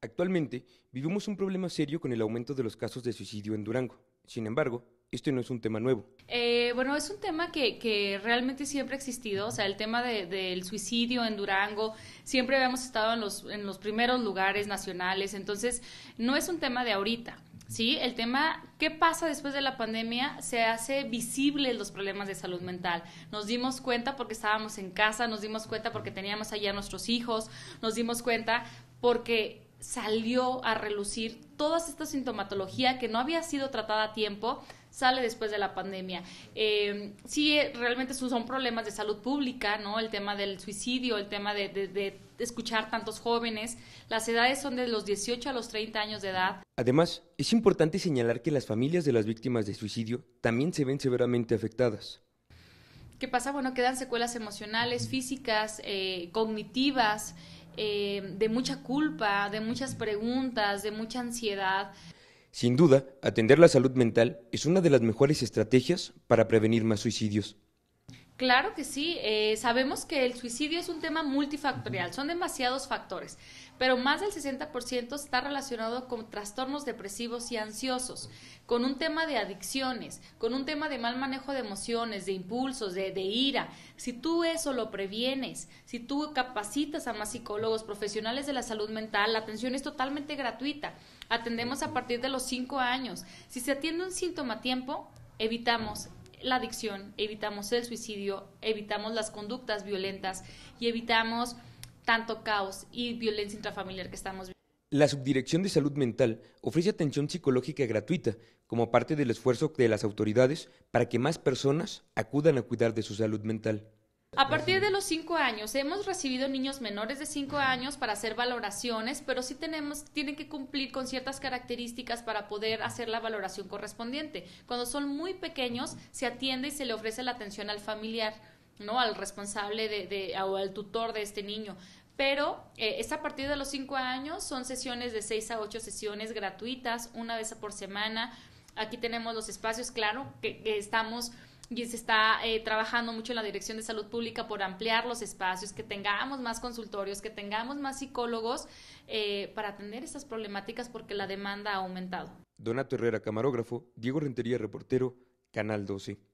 Actualmente vivimos un problema serio con el aumento de los casos de suicidio en Durango. Sin embargo, este no es un tema nuevo. Eh, bueno, es un tema que, que, realmente siempre ha existido, o sea, el tema del suicidio en Durango, siempre habíamos estado en los, en los primeros lugares nacionales, entonces no es un tema de ahorita. ¿sí? El tema, ¿qué pasa después de la pandemia? Se hace visible los problemas de salud mental. Nos dimos cuenta porque estábamos en casa, nos dimos cuenta porque teníamos allá a nuestros hijos, nos dimos cuenta porque salió a relucir toda esta sintomatología que no había sido tratada a tiempo, sale después de la pandemia. Eh, sí, eh, realmente son problemas de salud pública, ¿no? El tema del suicidio, el tema de, escuchar tantos jóvenes. Las edades son de los 18 a los 30 años de edad. Además, es importante señalar que las familias de las víctimas de suicidio también se ven severamente afectadas. ¿Qué pasa? Bueno, quedan secuelas emocionales, físicas, eh, cognitivas. Eh, de mucha culpa, de muchas preguntas, de mucha ansiedad. Sin duda, atender la salud mental es una de las mejores estrategias para prevenir más suicidios. Claro que sí. Eh, sabemos que el suicidio es un tema multifactorial, son demasiados factores, pero más del 60% está relacionado con trastornos depresivos y ansiosos, con un tema de adicciones, con un tema de mal manejo de emociones, de impulsos, de, ira. Si tú eso lo previenes, si tú capacitas a más psicólogos, profesionales de la salud mental, la atención es totalmente gratuita. Atendemos a partir de los 5 años. Si se atiende un síntoma a tiempo, evitamos la adicción, evitamos el suicidio, evitamos las conductas violentas y evitamos tanto caos y violencia intrafamiliar que estamos viviendo. La Subdirección de Salud Mental ofrece atención psicológica gratuita como parte del esfuerzo de las autoridades para que más personas acudan a cuidar de su salud mental. A partir de los cinco años, hemos recibido niños menores de cinco años para hacer valoraciones, pero sí tenemos, tienen que cumplir con ciertas características para poder hacer la valoración correspondiente. Cuando son muy pequeños, se atiende y se le ofrece la atención al familiar, ¿no? Al responsable de, o al tutor de este niño pero eh, es a partir de los cinco años, son sesiones de seis a ocho sesiones gratuitas, una vez por semana. Aquí tenemos los espacios, claro, que estamos y se está eh, trabajando mucho en la Dirección de Salud Pública por ampliar los espacios, que tengamos más consultorios, que tengamos más psicólogos eh, para atender estas problemáticas porque la demanda ha aumentado. Donato Herrera, camarógrafo, Diego Rentería, reportero, Canal 12.